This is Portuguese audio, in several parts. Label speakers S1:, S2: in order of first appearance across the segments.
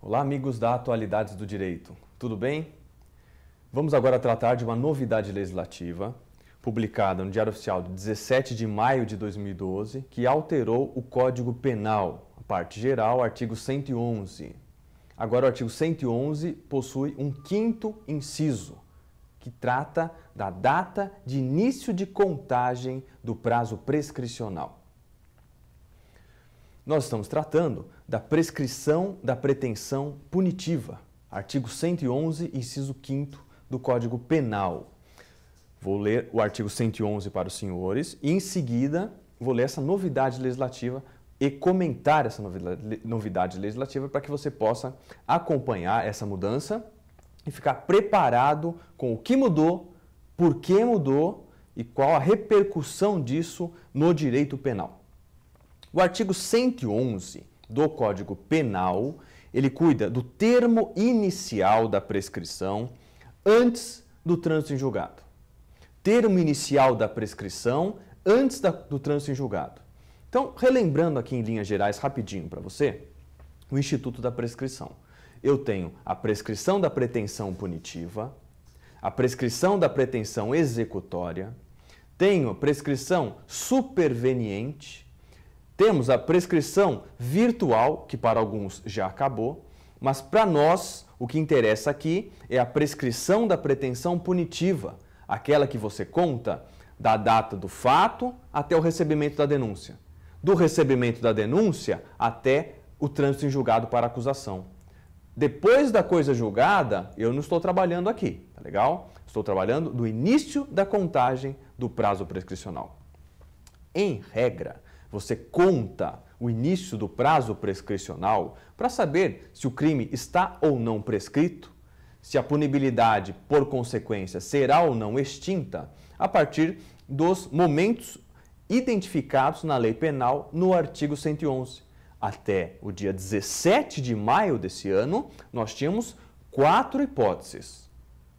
S1: Olá, amigos da Atualidades do Direito. Tudo bem? Vamos agora tratar de uma novidade legislativa publicada no Diário Oficial de 17 de maio de 2012, que alterou o Código Penal, a parte geral, artigo 111. Agora, o artigo 111 possui um quinto inciso, que trata da data de início de contagem do prazo prescricional. Nós estamos tratando da prescrição da pretensão punitiva, artigo 111, inciso 5 do Código Penal. Vou ler o artigo 111 para os senhores e, em seguida, vou ler essa novidade legislativa e comentar essa novidade legislativa para que você possa acompanhar essa mudança e ficar preparado com o que mudou, por que mudou e qual a repercussão disso no direito penal. O artigo 111 do Código Penal, ele cuida do termo inicial da prescrição antes do trânsito em julgado. Termo inicial da prescrição antes da, do trânsito em julgado. Então, relembrando aqui em linhas gerais rapidinho para você, o Instituto da Prescrição. Eu tenho a prescrição da pretensão punitiva, a prescrição da pretensão executória, tenho a prescrição superveniente temos a prescrição virtual, que para alguns já acabou, mas para nós o que interessa aqui é a prescrição da pretensão punitiva, aquela que você conta da data do fato até o recebimento da denúncia, do recebimento da denúncia até o trânsito em julgado para acusação. Depois da coisa julgada, eu não estou trabalhando aqui, tá legal? Estou trabalhando do início da contagem do prazo prescricional. Em regra, você conta o início do prazo prescricional para saber se o crime está ou não prescrito, se a punibilidade, por consequência, será ou não extinta, a partir dos momentos identificados na lei penal no artigo 111. Até o dia 17 de maio desse ano, nós tínhamos quatro hipóteses.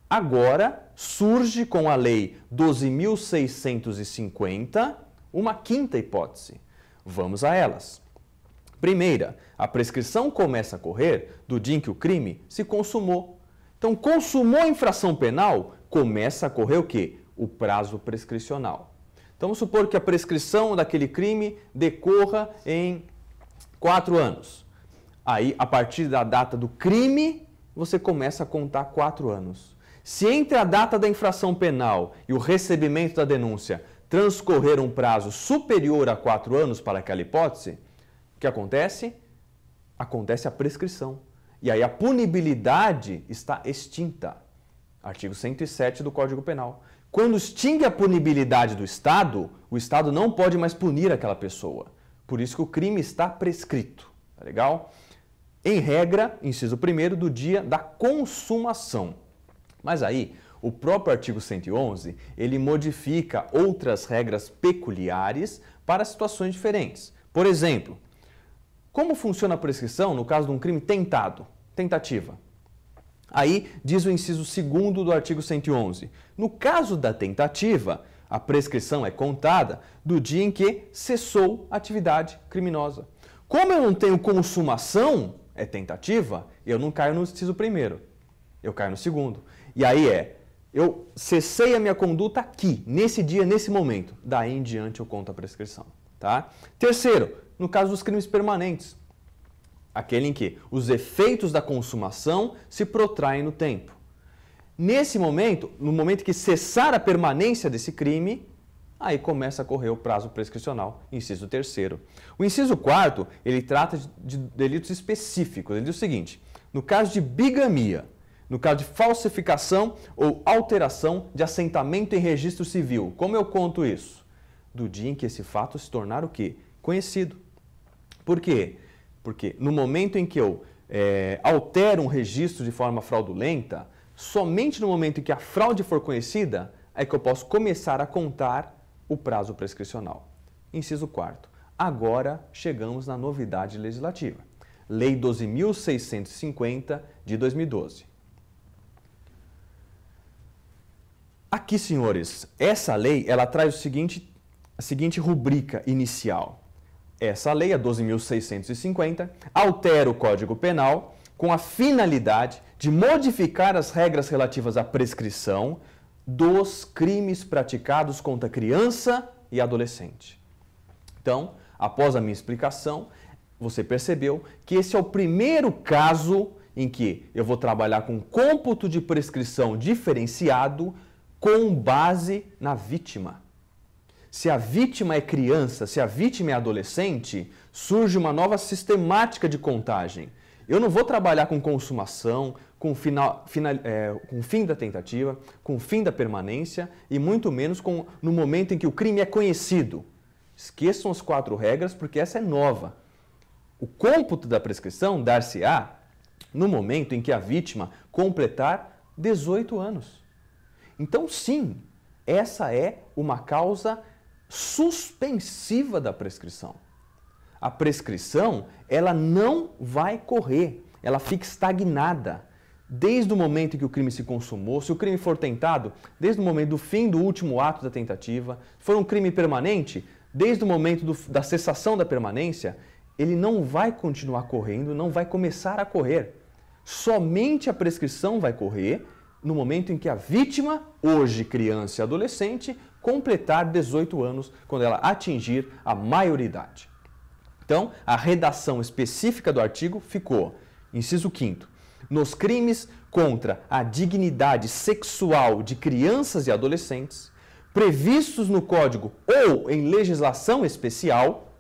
S1: Agora surge com a lei 12.650 uma quinta hipótese. Vamos a elas. Primeira, a prescrição começa a correr do dia em que o crime se consumou. Então, consumou a infração penal, começa a correr o quê? O prazo prescricional. Então, vamos supor que a prescrição daquele crime decorra em quatro anos. Aí, a partir da data do crime, você começa a contar quatro anos. Se entre a data da infração penal e o recebimento da denúncia transcorrer um prazo superior a quatro anos para aquela hipótese, o que acontece? Acontece a prescrição. E aí a punibilidade está extinta. Artigo 107 do Código Penal. Quando extingue a punibilidade do Estado, o Estado não pode mais punir aquela pessoa. Por isso que o crime está prescrito. Tá legal? Em regra, inciso primeiro, do dia da consumação. Mas aí, o próprio artigo 111, ele modifica outras regras peculiares para situações diferentes. Por exemplo, como funciona a prescrição no caso de um crime tentado, tentativa? Aí diz o inciso 2 do artigo 111. No caso da tentativa, a prescrição é contada do dia em que cessou a atividade criminosa. Como eu não tenho consumação, é tentativa, eu não caio no inciso primeiro, eu caio no segundo. E aí é eu cessei a minha conduta aqui, nesse dia, nesse momento. Daí em diante eu conto a prescrição. Tá? Terceiro, no caso dos crimes permanentes, aquele em que os efeitos da consumação se protraem no tempo. Nesse momento, no momento que cessar a permanência desse crime, aí começa a correr o prazo prescricional, inciso terceiro. O inciso quarto, ele trata de delitos específicos. Ele diz o seguinte: no caso de bigamia, no caso de falsificação ou alteração de assentamento em registro civil. Como eu conto isso? Do dia em que esse fato se tornar o quê? Conhecido. Por quê? Porque no momento em que eu é, altero um registro de forma fraudulenta, somente no momento em que a fraude for conhecida, é que eu posso começar a contar o prazo prescricional. Inciso 4. Agora chegamos na novidade legislativa. Lei 12.650 de 2012. Aqui, senhores, essa lei ela traz o seguinte, a seguinte rubrica inicial. Essa lei, é a 12.650, altera o Código Penal com a finalidade de modificar as regras relativas à prescrição dos crimes praticados contra criança e adolescente. Então, após a minha explicação, você percebeu que esse é o primeiro caso em que eu vou trabalhar com cômputo de prescrição diferenciado com base na vítima. Se a vítima é criança, se a vítima é adolescente, surge uma nova sistemática de contagem. Eu não vou trabalhar com consumação, com, final, final, é, com fim da tentativa, com fim da permanência e muito menos com, no momento em que o crime é conhecido. Esqueçam as quatro regras porque essa é nova. O cômputo da prescrição dar-se-á no momento em que a vítima completar 18 anos. Então, sim, essa é uma causa suspensiva da prescrição. A prescrição, ela não vai correr, ela fica estagnada. Desde o momento em que o crime se consumou, se o crime for tentado, desde o momento do fim do último ato da tentativa, se for um crime permanente, desde o momento do, da cessação da permanência, ele não vai continuar correndo, não vai começar a correr. Somente a prescrição vai correr no momento em que a vítima, hoje criança e adolescente, completar 18 anos quando ela atingir a maioridade. Então, a redação específica do artigo ficou: inciso 5 nos crimes contra a dignidade sexual de crianças e adolescentes, previstos no código ou em legislação especial,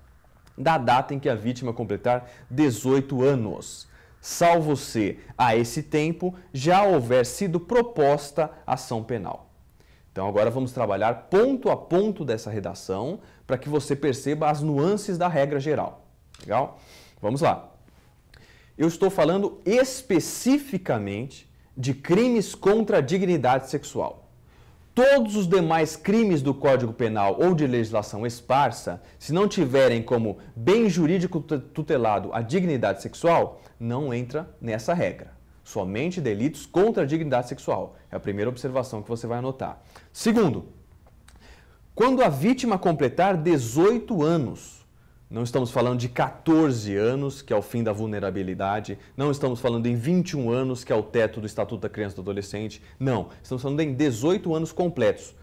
S1: da data em que a vítima completar 18 anos salvo se, a esse tempo, já houver sido proposta ação penal. Então agora vamos trabalhar ponto a ponto dessa redação para que você perceba as nuances da regra geral. Legal? Vamos lá. Eu estou falando especificamente de crimes contra a dignidade sexual. Todos os demais crimes do Código Penal ou de legislação esparsa, se não tiverem como bem jurídico tutelado a dignidade sexual, não entra nessa regra. Somente delitos contra a dignidade sexual. É a primeira observação que você vai anotar. Segundo, quando a vítima completar 18 anos, não estamos falando de 14 anos, que é o fim da vulnerabilidade. Não estamos falando em 21 anos, que é o teto do Estatuto da Criança e do Adolescente. Não. Estamos falando em 18 anos completos.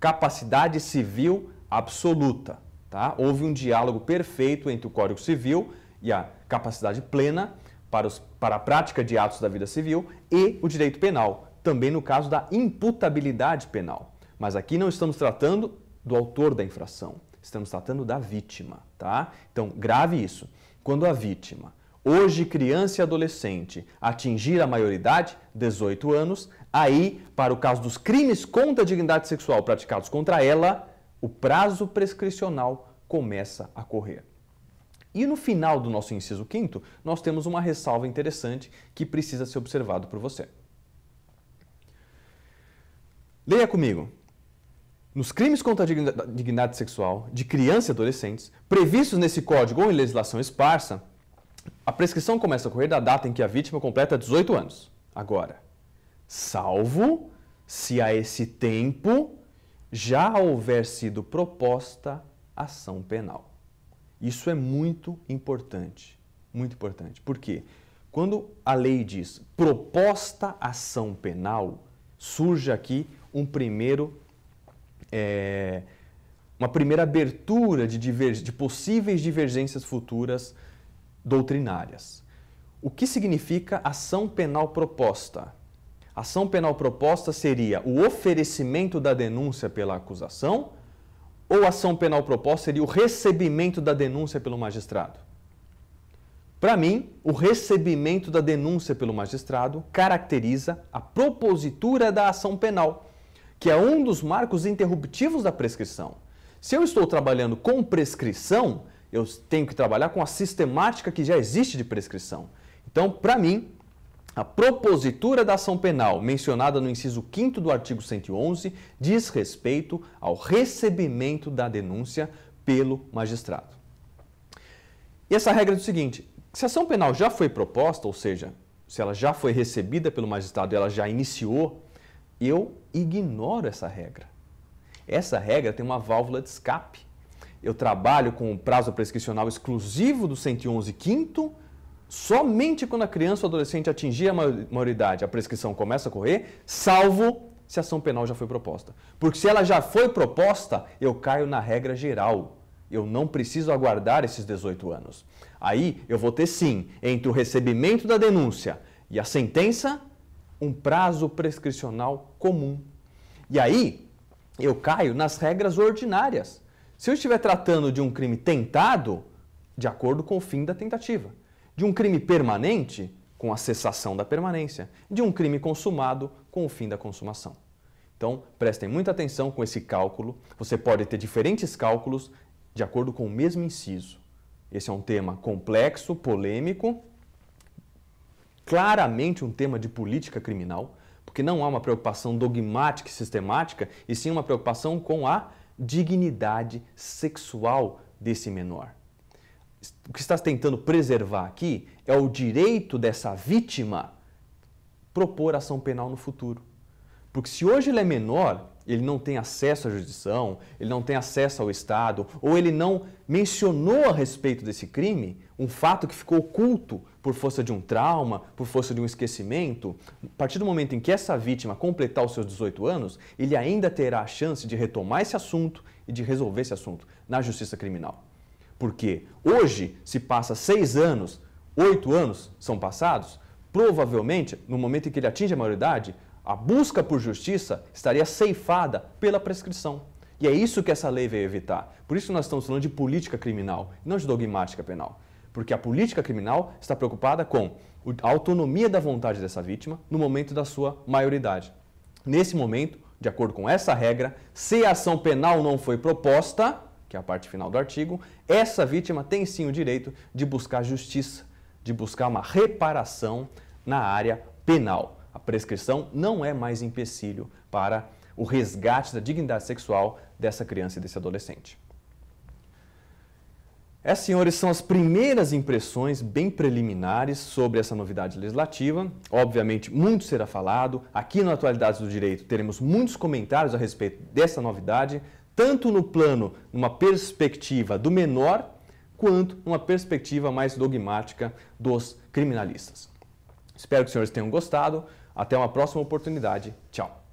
S1: Capacidade civil absoluta. Tá? Houve um diálogo perfeito entre o Código Civil e a capacidade plena para, os, para a prática de atos da vida civil e o direito penal, também no caso da imputabilidade penal. Mas aqui não estamos tratando do autor da infração Estamos tratando da vítima, tá? Então, grave isso. Quando a vítima, hoje criança e adolescente, atingir a maioridade, 18 anos, aí, para o caso dos crimes contra a dignidade sexual praticados contra ela, o prazo prescricional começa a correr. E no final do nosso inciso quinto, nós temos uma ressalva interessante que precisa ser observado por você. Leia comigo nos crimes contra a dignidade sexual de crianças e adolescentes, previstos nesse código ou em legislação esparsa, a prescrição começa a ocorrer da data em que a vítima completa 18 anos. Agora, salvo se a esse tempo já houver sido proposta ação penal. Isso é muito importante, muito importante. Por quê? Quando a lei diz proposta ação penal, surge aqui um primeiro é, uma primeira abertura de, diver, de possíveis divergências futuras doutrinárias. O que significa ação penal proposta? Ação penal proposta seria o oferecimento da denúncia pela acusação ou ação penal proposta seria o recebimento da denúncia pelo magistrado? Para mim, o recebimento da denúncia pelo magistrado caracteriza a propositura da ação penal, que é um dos marcos interruptivos da prescrição. Se eu estou trabalhando com prescrição, eu tenho que trabalhar com a sistemática que já existe de prescrição. Então, para mim, a propositura da ação penal, mencionada no inciso 5 do artigo 111, diz respeito ao recebimento da denúncia pelo magistrado. E essa regra é o seguinte: se a ação penal já foi proposta, ou seja, se ela já foi recebida pelo magistrado e ela já iniciou eu ignoro essa regra. Essa regra tem uma válvula de escape. Eu trabalho com o prazo prescricional exclusivo do 111 quinto, somente quando a criança ou adolescente atingir a maioridade, a prescrição começa a correr, salvo se a ação penal já foi proposta. Porque se ela já foi proposta, eu caio na regra geral. Eu não preciso aguardar esses 18 anos. Aí eu vou ter sim, entre o recebimento da denúncia e a sentença, um prazo prescricional comum. E aí eu caio nas regras ordinárias. Se eu estiver tratando de um crime tentado, de acordo com o fim da tentativa. De um crime permanente, com a cessação da permanência. De um crime consumado, com o fim da consumação. Então, prestem muita atenção com esse cálculo. Você pode ter diferentes cálculos de acordo com o mesmo inciso. Esse é um tema complexo, polêmico, claramente um tema de política criminal, porque não há uma preocupação dogmática e sistemática, e sim uma preocupação com a dignidade sexual desse menor. O que está tentando preservar aqui é o direito dessa vítima propor ação penal no futuro. Porque se hoje ele é menor, ele não tem acesso à jurisdição, ele não tem acesso ao Estado, ou ele não mencionou a respeito desse crime, um fato que ficou oculto por força de um trauma, por força de um esquecimento, a partir do momento em que essa vítima completar os seus 18 anos, ele ainda terá a chance de retomar esse assunto e de resolver esse assunto na justiça criminal. Porque hoje se passa seis anos, oito anos são passados, provavelmente, no momento em que ele atinge a maioridade, a busca por justiça estaria ceifada pela prescrição. E é isso que essa lei veio evitar. Por isso que nós estamos falando de política criminal, não de dogmática penal. Porque a política criminal está preocupada com a autonomia da vontade dessa vítima no momento da sua maioridade. Nesse momento, de acordo com essa regra, se a ação penal não foi proposta, que é a parte final do artigo, essa vítima tem sim o direito de buscar justiça, de buscar uma reparação na área penal. A prescrição não é mais empecilho para o resgate da dignidade sexual dessa criança e desse adolescente. Essas, é, senhores, são as primeiras impressões bem preliminares sobre essa novidade legislativa. Obviamente, muito será falado. Aqui no Atualidades do Direito teremos muitos comentários a respeito dessa novidade, tanto no plano, numa perspectiva do menor, quanto numa perspectiva mais dogmática dos criminalistas. Espero que os senhores tenham gostado. Até uma próxima oportunidade. Tchau!